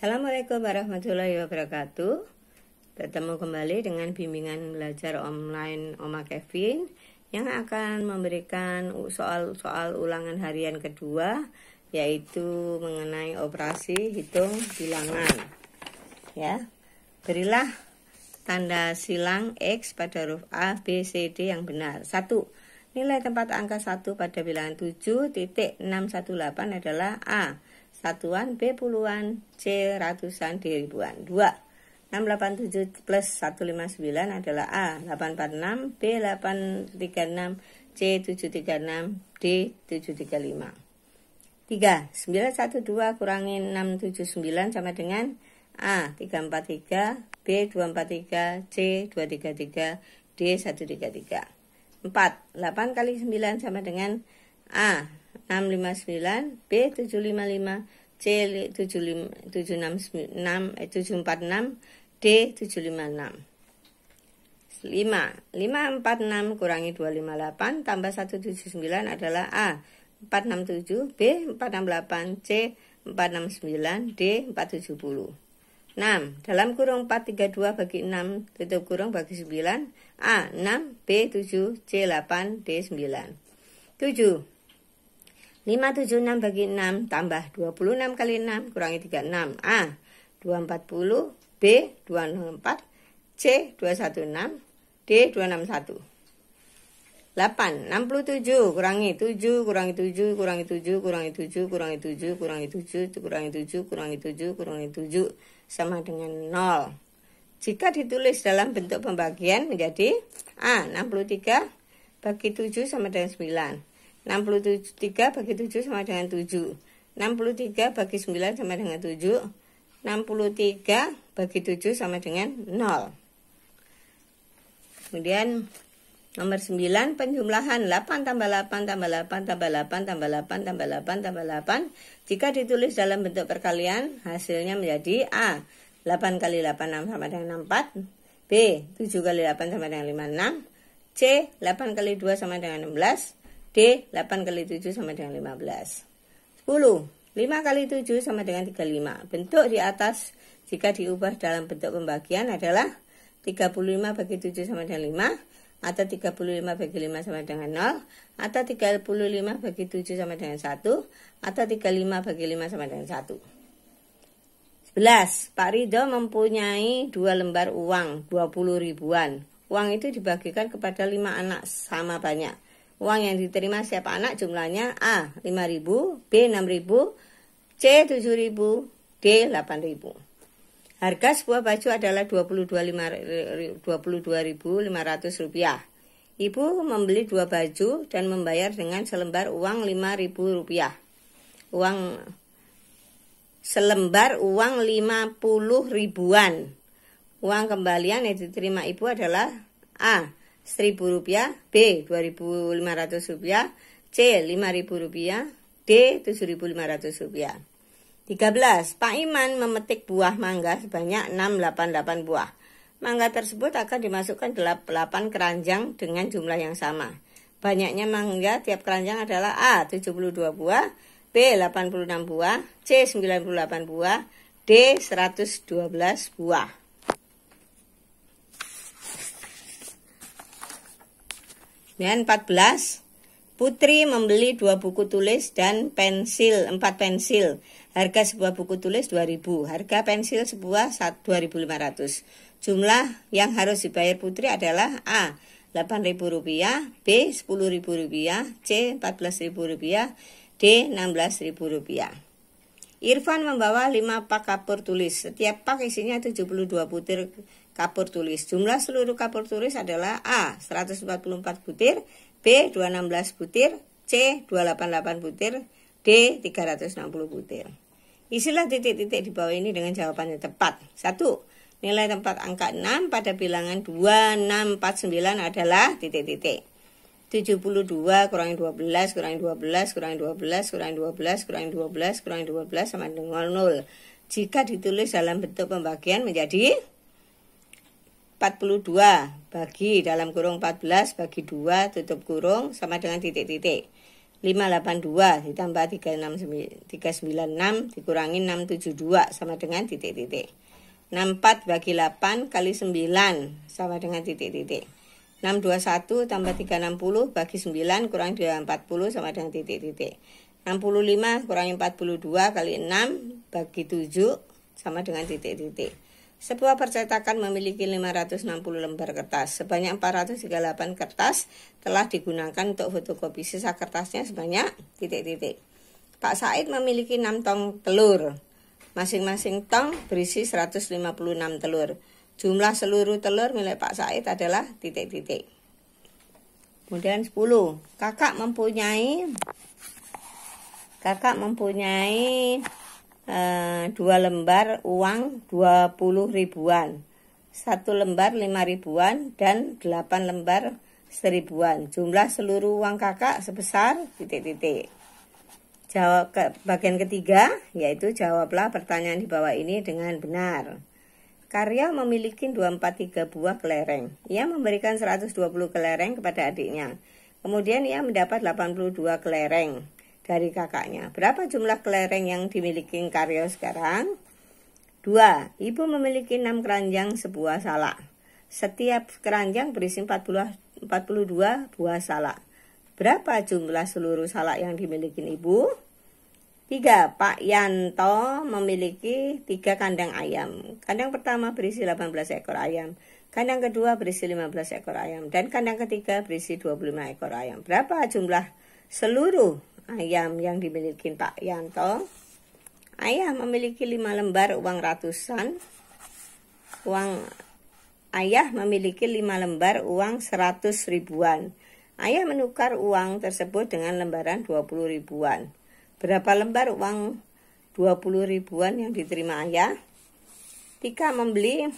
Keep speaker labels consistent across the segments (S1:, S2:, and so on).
S1: Assalamualaikum warahmatullahi wabarakatuh Bertemu kembali dengan bimbingan belajar online Oma Kevin Yang akan memberikan soal-soal ulangan harian kedua Yaitu mengenai operasi hitung bilangan Ya, Berilah tanda silang X pada huruf A, B, C, D yang benar Satu. Nilai tempat angka 1 pada bilangan 7.618 adalah A satuan, B puluhan, C ratusan, D ribuan. 2. 687 plus 159 adalah A 846, B 836, C 736, D 735. 3. 912 kurangi 679 sama dengan A 343, B 243, C 233, D 133. 4. 8 kali 9 sama dengan A B 755, C 756, 746, eh, D 756. 5. 546 kurangi 258 tambah 179 adalah A. 467, B 468, C 469, D 470. 6. Dalam kurung 432 bagi 6 tutup kurung bagi 9 A. 6 B 7 C 8 D 9 7. 576 bagi 6 tambah 26 kali 6 kurangi 36. A. 240. B. 264. C. 216. D. 261. 8. 67 kurangi 7 kurangi 7 kurangi 7 kurangi 7 kurangi 7 kurangi 7 kurangi 7 kurangi 7 kurangi 7 sama dengan 0. Jika ditulis dalam bentuk pembagian menjadi A. 63 bagi 7 sama dengan 9. 63 bagi 7 sama dengan 7 63 bagi 9 sama dengan 7 63 bagi 7 sama dengan 0 Kemudian nomor 9 penjumlahan 8 tambah 8 tambah 8 tambah 8 tambah 8 tambah 8 tambah 8 Jika ditulis dalam bentuk perkalian hasilnya menjadi A 8 kali 8 6 sama dengan 64 B 7 kali 8 sama dengan 56 C 8 kali 2 sama dengan 16 D 8 kali 7 sama dengan 15 10 5 kali 7 sama dengan 35 bentuk di atas jika diubah dalam bentuk pembagian adalah 35 bagi 7 sama dengan 5 atau 35 bagi 5 sama dengan 0 atau 35 bagi 7 sama dengan 1 atau 35 bagi 5 sama dengan 1 11. Pak Ridho mempunyai dua lembar uang 20 ribuan. Uang itu dibagikan kepada lima anak sama banyak. Uang yang diterima siapa anak jumlahnya A 5000, B 6000, C 7000, D 8000. Harga sebuah baju adalah 22.500 rupiah. Ibu membeli dua baju dan membayar dengan selembar uang 5.000 rupiah. Uang selembar uang 50 ribuan. Uang kembalian yang diterima ibu adalah A. 1000 rupiah, B 2500 rupiah, C 5000 rupiah, D 7500 rupiah. 13. Pak Iman memetik buah mangga sebanyak 688 buah. Mangga tersebut akan dimasukkan 8 keranjang dengan jumlah yang sama. Banyaknya mangga tiap keranjang adalah A 72 buah, B 86 buah, C 98 buah, D 112 buah. Dan 14, Putri membeli dua buku tulis dan pensil, empat pensil. Harga sebuah buku tulis 2000, harga pensil sebuah 2500. Jumlah yang harus dibayar Putri adalah A. Rp8.000, B. Rp10.000, C. Rp14.000, D. Rp16.000. Irfan membawa 5 pak kapur tulis. Setiap pak isinya 72 butir kapur tulis. Jumlah seluruh kapur tulis adalah A. 144 butir, B. 216 butir, C. 288 butir, D. 360 butir. Isilah titik-titik di bawah ini dengan jawaban yang tepat. 1. Nilai tempat angka 6 pada bilangan 2649 adalah titik-titik. 72 kurangi 12 kurangi 12 kurangi 12 kurangi 12 kurangi 12 kurangi 12 sama dengan 0. Jika ditulis dalam bentuk pembagian menjadi 42 bagi dalam kurung 14 bagi 2 tutup kurung sama dengan titik-titik. 582 ditambah 396 dikurangi 672 sama dengan titik-titik. 64 bagi 8 kali 9 sama dengan titik-titik. 621 tambah 360 bagi 9 kurang 240 sama dengan titik-titik. 65 kurangi 42 kali 6 bagi 7 sama dengan titik-titik. Sebuah percetakan memiliki 560 lembar kertas. Sebanyak 438 kertas telah digunakan untuk fotokopi sisa kertasnya sebanyak titik-titik. Pak Said memiliki 6 tong telur. Masing-masing tong berisi 156 telur. Jumlah seluruh telur milik Pak Said adalah titik-titik. Kemudian 10. Kakak mempunyai kakak mempunyai Eh, dua lembar uang 20 ribuan satu lembar 5 ribuan dan 8 lembar seribuan jumlah seluruh uang kakak sebesar titik-titik jawab ke bagian ketiga yaitu jawablah pertanyaan di bawah ini dengan benar Karya memiliki 243 buah kelereng. Ia memberikan 120 kelereng kepada adiknya. Kemudian ia mendapat 82 kelereng dari kakaknya. Berapa jumlah kelereng yang dimiliki Karyo sekarang? dua Ibu memiliki enam keranjang sebuah salak. Setiap keranjang berisi 40, 42 buah salak. Berapa jumlah seluruh salak yang dimiliki ibu? tiga Pak Yanto memiliki tiga kandang ayam. Kandang pertama berisi 18 ekor ayam. Kandang kedua berisi 15 ekor ayam. Dan kandang ketiga berisi 25 ekor ayam. Berapa jumlah seluruh ayam yang dimiliki Pak Yanto. Ayah memiliki 5 lembar uang ratusan. Uang ayah memiliki 5 lembar uang 100 ribuan. Ayah menukar uang tersebut dengan lembaran 20 ribuan. Berapa lembar uang 20 ribuan yang diterima ayah? Tika membeli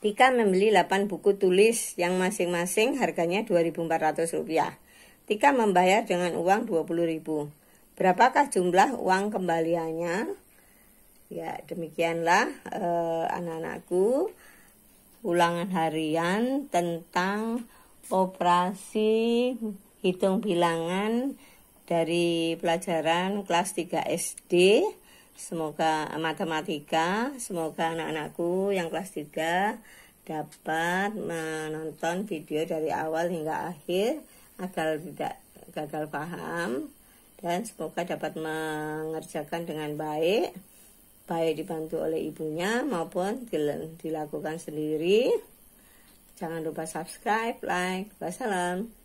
S1: Tika membeli 8 buku tulis yang masing-masing harganya Rp2.400. Tika membayar dengan uang 20.000. Berapakah jumlah uang kembaliannya? Ya, demikianlah eh, anak-anakku ulangan harian tentang operasi hitung bilangan dari pelajaran kelas 3 SD. Semoga matematika, semoga anak-anakku yang kelas 3 dapat menonton video dari awal hingga akhir agar tidak gagal paham dan semoga dapat mengerjakan dengan baik baik dibantu oleh ibunya maupun dilakukan sendiri jangan lupa subscribe like wassalam